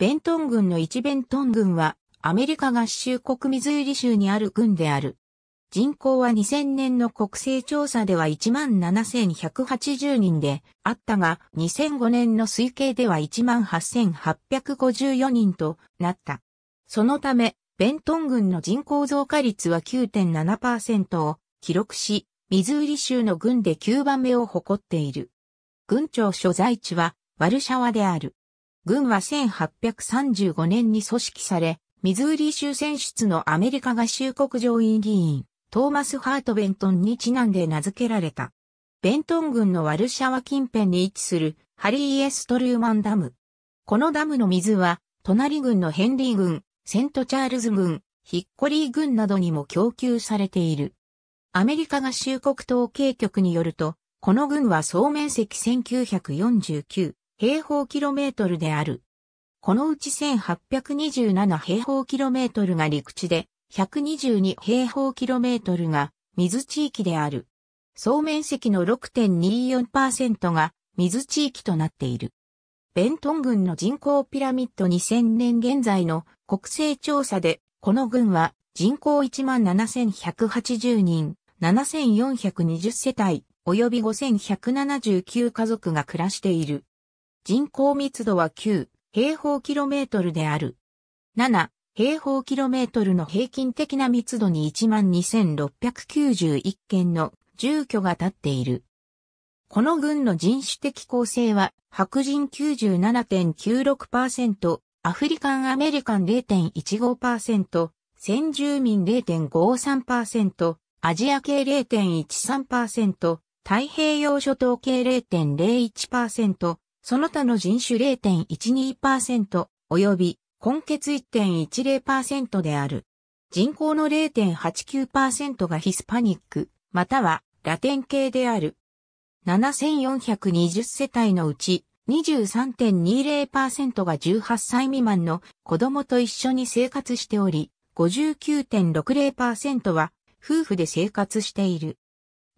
ベントン郡の一ベントン郡は、アメリカ合衆国ミズーリ州にある郡である。人口は2000年の国勢調査では17,180人であったが、2005年の推計では18,854人となった。そのため、ベントン郡の人口増加率は9.7%を記録し、ミズーリ州の郡で9番目を誇っている。郡庁所在地はワルシャワである。軍は1835年に組織され、ミズーリ州選出のアメリカ合衆国上院議員、トーマス・ハート・ベントンにちなんで名付けられた。ベントン軍のワルシャワ近辺に位置するハリー・エストルーマンダム。このダムの水は、隣軍のヘンリー軍、セント・チャールズ軍、ヒッコリー軍などにも供給されている。アメリカ合衆国統計局によると、この軍は総面積1949平方キロメートルである。このうち1827平方キロメートルが陸地で、122平方キロメートルが水地域である。総面積の6.24%が水地域となっている。ベントン郡の人口ピラミッド2000年現在の国勢調査で、この群は人口17,180人、7,420世帯、及び5,179家族が暮らしている。人口密度は9平方キロメートルである。7平方キロメートルの平均的な密度に12,691件の住居が建っている。この軍の人種的構成は白人97.96%、アフリカンアメリカン0.15%、先住民0.53%、アジア系0.13%、太平洋諸島系0.01%、その他の人種0.12%及び根血1.10%である。人口の0.89%がヒスパニック、またはラテン系である。7420世帯のうち23.20%が18歳未満の子供と一緒に生活しており、59.60%は夫婦で生活している。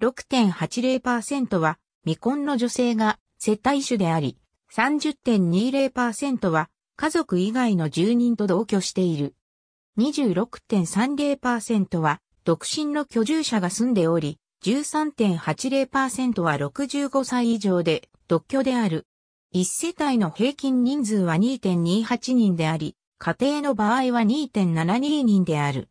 6.80%は未婚の女性が接待主であり、30.20%は家族以外の住人と同居している。26.30%は独身の居住者が住んでおり、13.80%は65歳以上で独居である。1世帯の平均人数は2.28人であり、家庭の場合は2.72人である。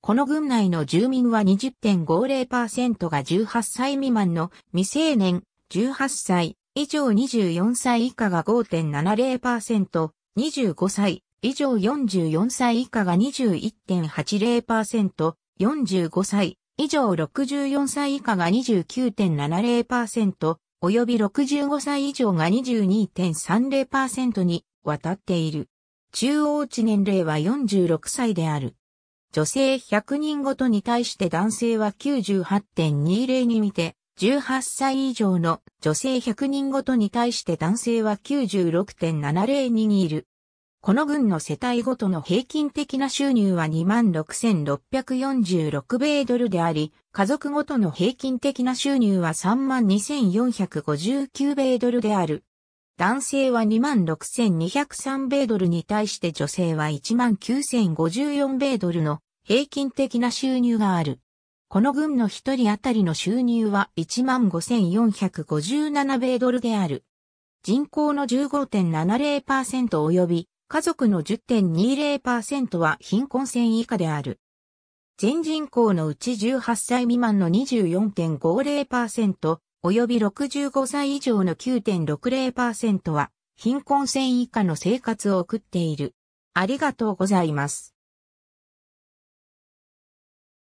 この群内の住民は20.50%が18歳未満の未成年、18歳、以上24歳以下が5.70%、25歳以上44歳以下が21.80%、45歳以上64歳以下が29.70%、及び65歳以上が22.30%に渡っている。中央値年齢は46歳である。女性100人ごとに対して男性は98.20に見て、18歳以上の女性100人ごとに対して男性は96.70人いる。この群の世帯ごとの平均的な収入は26,646米ドルであり、家族ごとの平均的な収入は32,459米ドルである。男性は26,203米ドルに対して女性は19,054米ドルの平均的な収入がある。この軍の一人当たりの収入は15,457米ドルである。人口の15.70%及び家族の10.20%は貧困線以下である。全人口のうち18歳未満の24.50%及び65歳以上の9.60%は貧困線以下の生活を送っている。ありがとうございます。